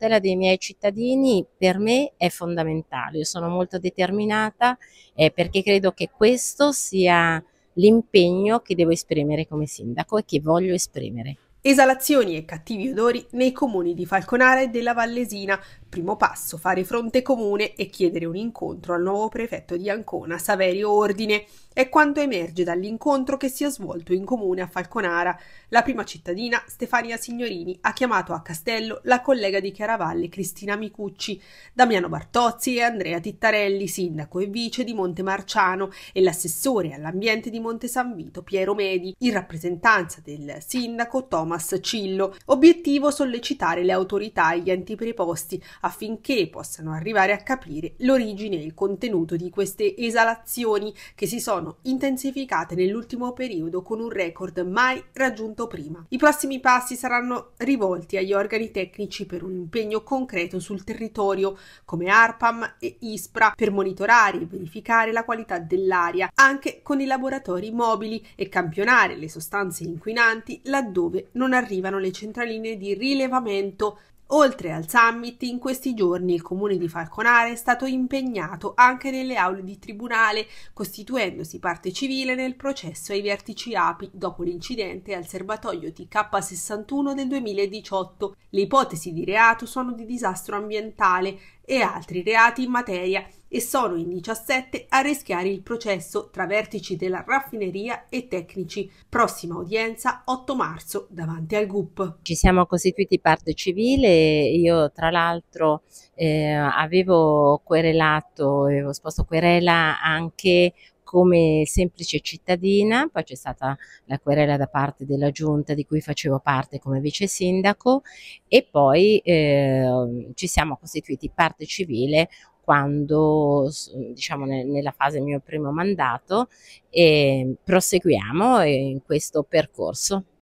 tutela dei miei cittadini per me è fondamentale. Io sono molto determinata eh, perché credo che questo sia l'impegno che devo esprimere come sindaco e che voglio esprimere. Esalazioni e cattivi odori nei comuni di Falconara e della Vallesina. Primo passo, fare fronte comune e chiedere un incontro al nuovo prefetto di Ancona, Saverio Ordine. È quanto emerge dall'incontro che si è svolto in comune a Falconara. La prima cittadina, Stefania Signorini, ha chiamato a Castello la collega di Chiaravalle, Cristina Micucci, Damiano Bartozzi e Andrea Tittarelli, sindaco e vice di Montemarciano, e l'assessore all'ambiente di Monte San Vito, Piero Medi, in rappresentanza del sindaco Tom Thomas Cillo, obiettivo sollecitare le autorità e gli enti preposti affinché possano arrivare a capire l'origine e il contenuto di queste esalazioni che si sono intensificate nell'ultimo periodo con un record mai raggiunto prima. I prossimi passi saranno rivolti agli organi tecnici per un impegno concreto sul territorio, come ARPAM e ISPRA, per monitorare e verificare la qualità dell'aria, anche con i laboratori mobili e campionare le sostanze inquinanti laddove non non arrivano le centraline di rilevamento. Oltre al summit, in questi giorni il comune di Falconare è stato impegnato anche nelle aule di tribunale, costituendosi parte civile nel processo ai vertici API dopo l'incidente al serbatoio TK61 del 2018. Le ipotesi di reato sono di disastro ambientale e altri reati in materia e sono in 17 a rischiare il processo tra vertici della raffineria e tecnici. Prossima udienza 8 marzo davanti al GUP. Ci siamo costituiti parte civile, io tra l'altro eh, avevo querelato, avevo sposto querela anche come semplice cittadina, poi c'è stata la querela da parte della giunta di cui facevo parte come vice sindaco e poi eh, ci siamo costituiti parte civile quando diciamo nella fase del mio primo mandato e ehm, proseguiamo eh, in questo percorso.